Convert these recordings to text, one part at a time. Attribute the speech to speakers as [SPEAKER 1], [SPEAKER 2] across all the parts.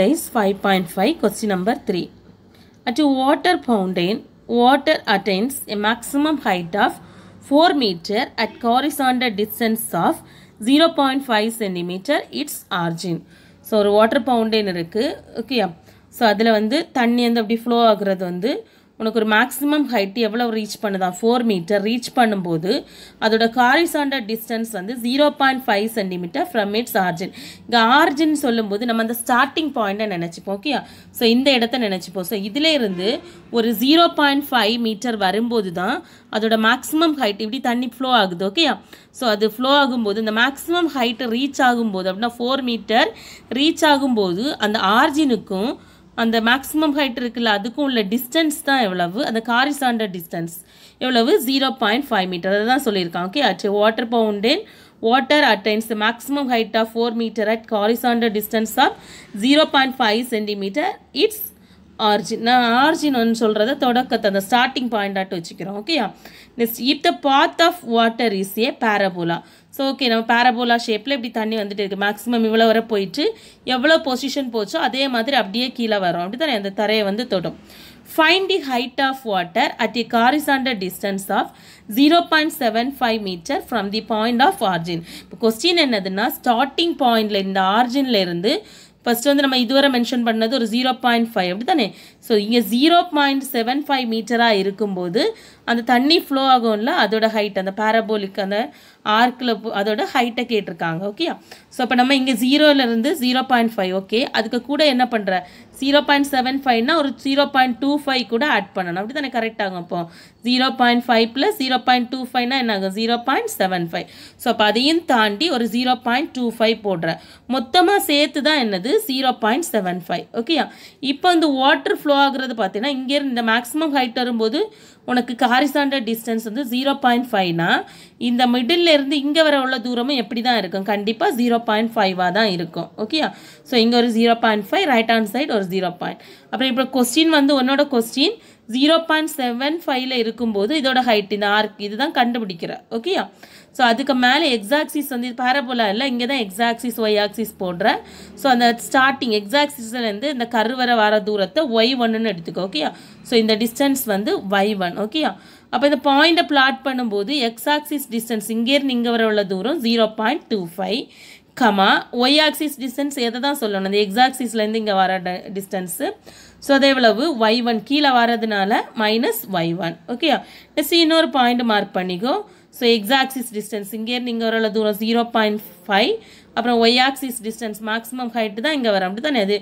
[SPEAKER 1] rice five point five question number three at water fountain water attains a maximum height of four metre at horizontal distance of zero point five centimetre its origin so ஒரு water fountain இருக்குது okay so அதில் வந்து தண்ணி வந்து அப்படி flow ஆகுறது வந்து உனக்கு ஒரு மேக்ஸிமம் ஹைட் எவ்வளோ ரீச் பண்ணுதான் ஃபோர் மீட்டர் ரீச் பண்ணும்போது அதோட காரிசாண்டர் டிஸ்டன்ஸ் வந்து zero point five centimetre from its origin இங்கே ஆர்ஜின் சொல்லும்போது நம்ம அந்த ஸ்டார்டிங் பாயிண்ட்டை நினச்சிப்போம் ஓகே ஸோ இந்த இடத்த நினச்சிப்போம் ஸோ இதிலேருந்து ஒரு ஜீரோ பாயிண்ட் ஃபைவ் மீட்டர் வரும்போது தான் அதோட மேக்ஸிமம் ஹைட் இப்படி தண்ணி ஃப்ளோ ஆகுது ஓகேயா ஸோ அது ஃப்ளோ ஆகும்போது இந்த மேக்ஸிமம் ஹைட்டு ரீச் ஆகும்போது அப்படின்னா ஃபோர் மீட்டர் ரீச் ஆகும்போது அந்த ஆர்ஜினுக்கும் அந்த மேக்ஸிமம் ஹைட் இருக்குல்ல அதுக்கும் உள்ள டிஸ்டன்ஸ் தான் எவ்வளவு அந்த காரிசாண்டர் டிஸ்டன்ஸ் எவ்வளவு ஜீரோ பாயிண்ட் ஃபைவ் மீட்டர் அதை தான் சொல்லியிருக்கான் ஓகே அச்சு water fountain water attains maximum height of four metre at horizontal distance of zero point five centimetre its origin நான் ஆர்ஜின் ஒன்று சொல்கிறத தொடக்கத்தை அந்த ஸ்டார்டிங் பாயிண்டாட்டு வச்சுக்கிறோம் ஓகேயா next if the path of water is a parabola so okay நம்ம parabola ஷேப்பில் இப்படி தண்ணி வந்துட்டு இருக்குது மேக்ஸிமம் இவ்வளோ வர போயிட்டு எவ்வளோ பொசிஷன் போச்சோ அதே மாதிரி அப்படியே கீழே வரும் அப்படி தானே அந்த தரையை வந்து தொடும் find the height of water at a horizontal distance of zero point seven five metre from the point of origin இப்போ கொஸ்டின் என்னதுன்னா ஸ்டார்டிங் பாயிண்டில் இந்த ஆர்ஜின்லேருந்து ஃபஸ்ட்டு வந்து நம்ம இதுவரை மென்ஷன் பண்ணது ஒரு ஜீரோ பாயிண்ட் ஃபைவ் அப்படி தானே ஸோ இங்கே ஜீரோ பாயிண்ட் செவன் ஃபைவ் மீட்டராக இருக்கும்போது அந்த தண்ணி ஃப்ளோ ஆகும்ல அதோட ஹைட் அந்த பேரபோலிக் அந்த ஆர்க்கில் அதோட ஹைட்டை கேட்டிருக்காங்க ஓகே ஸோ அப்போ நம்ம இங்கே ஜீரோலேருந்து ஜீரோ பாயிண்ட் ஃபைவ் ஓகே அதுக்கு கூட என்ன பண்ணுற ஜீரோ பாயிண்ட் செவன் ஃபைவ்னா ஒரு ஜீரோ பாயிண்ட் டூ ஃபைவ் கூட ஆட் பண்ணணும் அப்படி தானே கரெக்ட் ஆகும் அப்போ zero point five plus zero point two ஃபைவ்னா என்ன ஆகும் zero point seven five so அப்போ அதையும் தாண்டி ஒரு ஜீரோ பாயிண்ட் டூ ஃபைவ் போடுறேன் மொத்தமாக சேர்த்து தான் என்னது ஜீரோ பாயிண்ட் செவன் ஃபைவ் ஓகேயா இப்போ இந்த வாட்டர் ஃப்ளோ ஆகுறது பார்த்தீங்கன்னா இங்கேருந்து இந்த மேக்ஸிமம் ஹைட் வரும்போது உனக்கு ஹாரிசாண்டல் டிஸ்டன்ஸ் வந்து ஜீரோ பாயிண்ட் ஃபைவ்னா இந்த மிடில்லேருந்து இங்கே வர உள்ள தூரமும் எப்படி தான் இருக்கும் கண்டிப்பாக ஜீரோ பாயிண்ட் ஃபைவாக தான் இருக்கும் ஓகேயா ஸோ இங்கே ஒரு zero point five right hand side ஒரு ஜீரோ பாயிண்ட் அப்புறம் இப்போ கொஸ்டின் வந்து உன்னோட கொஸ்டின் ஜீரோ பாயிண்ட் செவன் ஃபைவ்ல இருக்கும்போது இதோட ஹைட் இந்த ஆர்க் இதுதான் கண்டுபிடிக்கிற ஓகேயா ஸோ அதுக்கு மேலே எக்ஸாக்சிஸ் வந்து பேரபோலா இல்லை இங்கே தான் எக்ஸாக்சிஸ் ஒய் ஆக்சிஸ் போடுறேன் ஸோ அந்த ஸ்டார்டிங் எக்ஸாக்சிஸ்லேருந்து இந்த கருவரை வர தூரத்தை ஒய் ஒன்னுன்னு எடுத்துக்கோ ஓகேயா ஸோ இந்த டிஸ்டன்ஸ் வந்து ஒய் ஒன் ஓகேயா அப்போ இந்த பாயிண்ட்டை பிளாட் பண்ணும்போது எக்ஸாக்சிஸ் டிஸ்டன்ஸ் இங்கேருந்து இங்கே வர உள்ள தூரம் zero point two five comma Y axis distance எதை தான் சொல்லணும் இந்த எக்ஸாக்சிஸ்லேருந்து இங்கே வர டிஸ்டன்ஸு ஸோ அதே எவ்வளவு ஒய் ஒன் கீழே வரதுனால minus Y one okay next இன்னொரு பாயிண்ட் மார்க் பண்ணிக்கோ ஸோ எக்ஸாக்சிஸ் டிஸ்டன்ஸ் இங்கேருந்து இங்கே வரல தூரம் ஜீரோ பாயிண்ட் ஃபைவ் அப்புறம் Y axis distance maximum height தான் இங்கே வர அப்படி தானே அது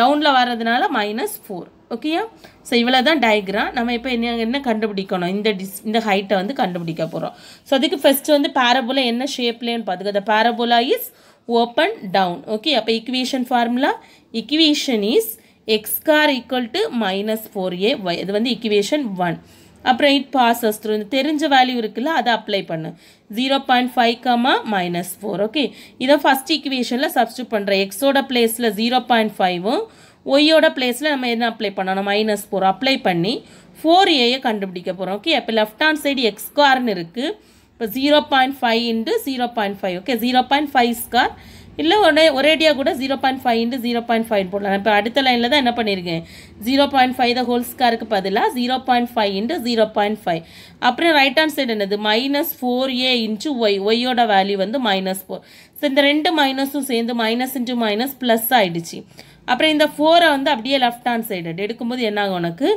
[SPEAKER 1] டவுனில் வரதுனால மைனஸ் ஃபோர் ஓகேயா ஸோ இவ்வளோ தான் டயக்ராம் நம்ம இப்போ என்ன என்ன கண்டுபிடிக்கணும் இந்த டிஸ் இந்த ஹைட்டை வந்து கண்டுபிடிக்க போகிறோம் ஸோ அதுக்கு ஃபஸ்ட்டு வந்து பேரபுலா என்ன ஷேப்லேன்னு பார்த்துக்கோ the parabola is open down okay அப்போ equation formula equation is X square equal to minus four A Y இது வந்து இக்குவேஷன் ஒன் அப்புறம் இட் பாசஸ் த்ரூ இந்த தெரிஞ்ச வேல்யூ இருக்குல்ல அதை அப்ளை பண்ணு zero point five comma minus four okay இதை ஃபஸ்ட் இக்குவேஷனில் சப்ஸ்டியூட் பண்ணுறேன் எக்ஸோட பிளேஸில் ஜீரோ பாயிண்ட் ஃபைவும் ஒய்யோட பிளேஸில் நம்ம என்ன அப்ளை பண்ணணும் மைனஸ் போகிறோம் அப்ளை பண்ணி ஃபோர் ஏயை கண்டுபிடிக்க போகிறோம் ஓகே இப்போ லெஃப்ட் ஹேண்ட் சைடு எக்ஸ் ஸ்கார்னு இருக்குது இப்போ zero point five into zero point five okay zero point five square இல்லை உடனே ஒரேடியாக கூட zero point five into zero point five போடலாம் இப்போ அடுத்த லைனில் தான் என்ன பண்ணியிருக்கேன் ஜீரோ பாயிண்ட் ஃபைவ் தான் ஹோல் ஸ்கொயருக்கு பதிலாக zero point five into zero point five அப்புறம் ரைட் ஹேண்ட் சைடு என்னது minus four a inch y ஒய்யோட வேல்யூ வந்து மைனஸ் ஃபோர் ஸோ இந்த ரெண்டு மைனஸும் சேர்ந்து மைனஸ் இன்ட்டு மைனஸ் ப்ளஸ் ஆகிடுச்சு அப்புறம் இந்த ஃபோரை வந்து அப்படியே லெஃப்ட் ஹேண்ட் சைடு எடுக்கும்போது என்னாகும் உனக்கு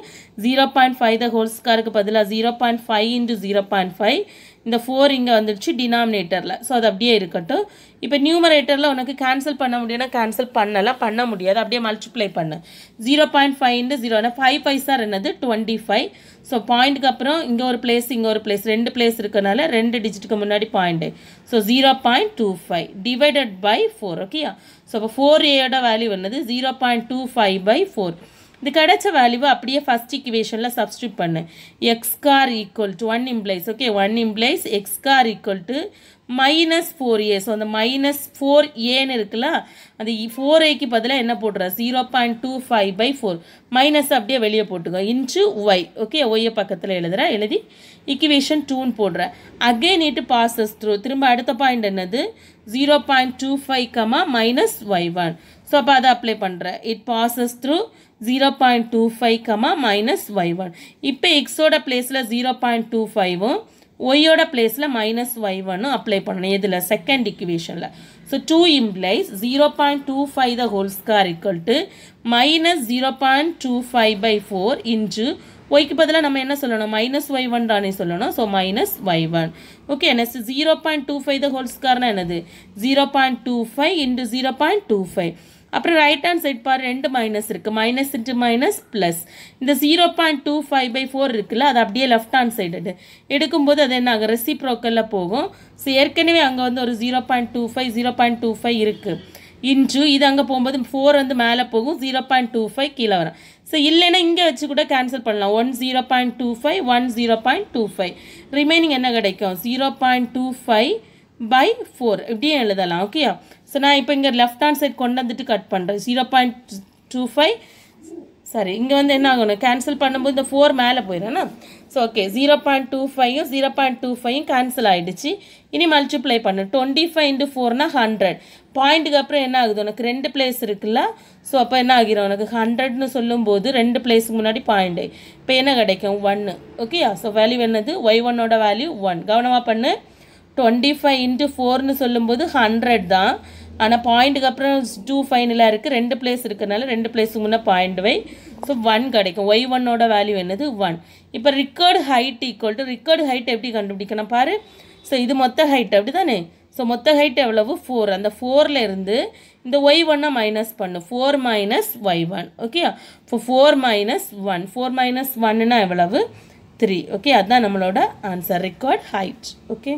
[SPEAKER 1] zero point five the whole ஸ்கொயருக்கு பதிலாக zero point five into zero point five இந்த ஃபோர் இங்கே வந்துடுச்சு டினாமினேட்டரில் ஸோ அது அப்படியே இருக்கட்டும் இப்போ நியூமரேட்டரில் உனக்கு கேன்சல் பண்ண முடியும்னா கேன்சல் பண்ணலாம் பண்ண முடியாது அப்படியே மல்டிப்ளை பண்ணு ஜீரோ பாயிண்ட் ஃபைவ் ஜீரோ ஜீரோனா ஃபைவ் பைசா என்னது டுவெண்ட்டி ஃபைவ் ஸோ பாயிண்ட்டுக்கு அப்புறம் இங்கே ஒரு பிளேஸ் இங்கே ஒரு பிளேஸ் ரெண்டு பிளேஸ் இருக்கனால ரெண்டு டிஜிட்டுக்கு முன்னாடி point so zero point two five divided by four ஓகேயா ஸோ இப்போ ஃபோர் ஏயோட வேல்யூ என்னது zero point two five by four இந்த கிடைச்ச வேல்யூவை அப்படியே ஃபஸ்ட் இக்குவேஷனில் சப்ஸ்டியூட் பண்ணு x equal to one implies okay one implies x square equal to minus four a so அந்த மைனஸ் ஃபோர் ஏன்னு இருக்குல்ல அந்த ஃபோர் ஏக்கு பதிலாக என்ன போட்டுறா zero point two five by four minus அப்படியே வெளியே போட்டுக்கோ இன்ச்சு ஒய் ஓகே ஒய்யை பக்கத்தில் எழுதுற எழுதி இக்குவேஷன் டூன்னு போடுற அகெயின் இட்டு பாசஸ் த்ரூ திரும்ப அடுத்த பாயிண்ட் என்னது zero point two five comma minus Y one so அப்போ அதை அப்ளை பண்ணுறேன் it passes through zero point two five comma minus Y one இப்போ எக்ஸோட பிளேஸில் ஜீரோ பாயிண்ட் டூ ஃபைவும் ஒய்யோட பிளேஸில் மைனஸ் ஒய் ஒன்னும் அப்ளை பண்ணணும் எதில் செகண்ட் இக்குவேஷனில் so two implies zero point two five the whole square equal to minus zero point two five by four into ஒய்க்கு பதிலாக நம்ம என்ன சொல்லணும் மைனஸ் ஒய் ஒன் தானே சொல்லணும் so minus Y one okay next zero point two five the whole ஸ்கார்னால் என்னது zero point two five into zero point two five அப்புறம் ரைட் ஹேண்ட் சைட் பாரு ரெண்டு மைனஸ் இருக்குது மைனஸ் இன்ட்டு மைனஸ் ப்ளஸ் இந்த zero point two five by four இருக்குல்ல அது அப்படியே லெஃப்ட் ஹேண்ட் சைடு எடுக்கும்போது அது என்ன ஆகும் ப்ரோக்கரில் போகும் ஸோ ஏற்கனவே அங்கே வந்து ஒரு zero point two five zero point two five இருக்குது இன்ச்சு இது அங்கே போகும்போது ஃபோர் வந்து மேலே போகும் ஜீரோ பாயிண்ட் டூ ஃபைவ் கீழே வரும் ஸோ இல்லைன்னா இங்கே வச்சு கூட கேன்சல் பண்ணலாம் one zero point two five one zero point two five remaining என்ன கிடைக்கும் zero point two five by four இப்படியே எழுதலாம் ஓகே ஸோ நான் இப்போ இங்கே லெஃப்ட் ஹேண்ட் சைட் கொண்டு வந்துட்டு கட் பண்ணுறேன் zero point two five sorry இங்கே வந்து என்ன ஆகணும் கேன்சல் பண்ணும்போது இந்த ஃபோர் மேலே போயிடும்னா so okay zero point two ஃபைவும் ஜீரோ பாயிண்ட் டூ ஃபைவும் கேன்சல் ஆகிடுச்சு இனி மல்டிப்ளை பண்ணு டுவெண்ட்டி ஃபைவ் இன்ட்டு ஃபோர்னா ஹண்ட்ரட் பாயிண்ட்டுக்கு அப்புறம் என்ன ஆகுது உனக்கு ரெண்டு பிளேஸ் இருக்குல்ல ஸோ அப்போ என்ன ஆகிரும் உனக்கு ஹண்ட்ரட்னு சொல்லும்போது ரெண்டு பிளேஸுக்கு முன்னாடி பாயிண்ட் இப்போ என்ன கிடைக்கும் ஒன்று ஓகேயா ஸோ வேல்யூ என்னது ஒய் ஒன்னோட வேல்யூ ஒன் கவனமாக பண்ணு டுவெண்ட்டி ஃபைவ் இன்ட்டு ஃபோர்னு சொல்லும்போது ஹண்ட்ரட் தான் ஆனால் பாயிண்ட்டுக்கு அப்புறம் டூ ஃபைனலாக இருக்குது ரெண்டு பிளேஸ் இருக்கிறனால ரெண்டு பிளேஸுக்கு முன்னே பாயிண்ட் வை ஸோ ஒன் கிடைக்கும் ஒய் ஒன்னோட வேல்யூ என்னது ஒன் இப்போ record height equal to record height எப்படி கண்டுபிடிக்கணும் பாரு ஸோ இது மொத்த ஹைட் அப்படி தானே ஸோ மொத்த ஹைட் எவ்வளவு ஃபோர் அந்த ஃபோரில் இருந்து இந்த ஒய் ஒன்னை மைனஸ் பண்ணு four minus Y one okay இப்போ four minus one four minus ஒன்னுனா எவ்வளவு த்ரீ ஓகே அதுதான் நம்மளோட ஆன்சர் ரெக்கார்ட் ஹைட் ஓகே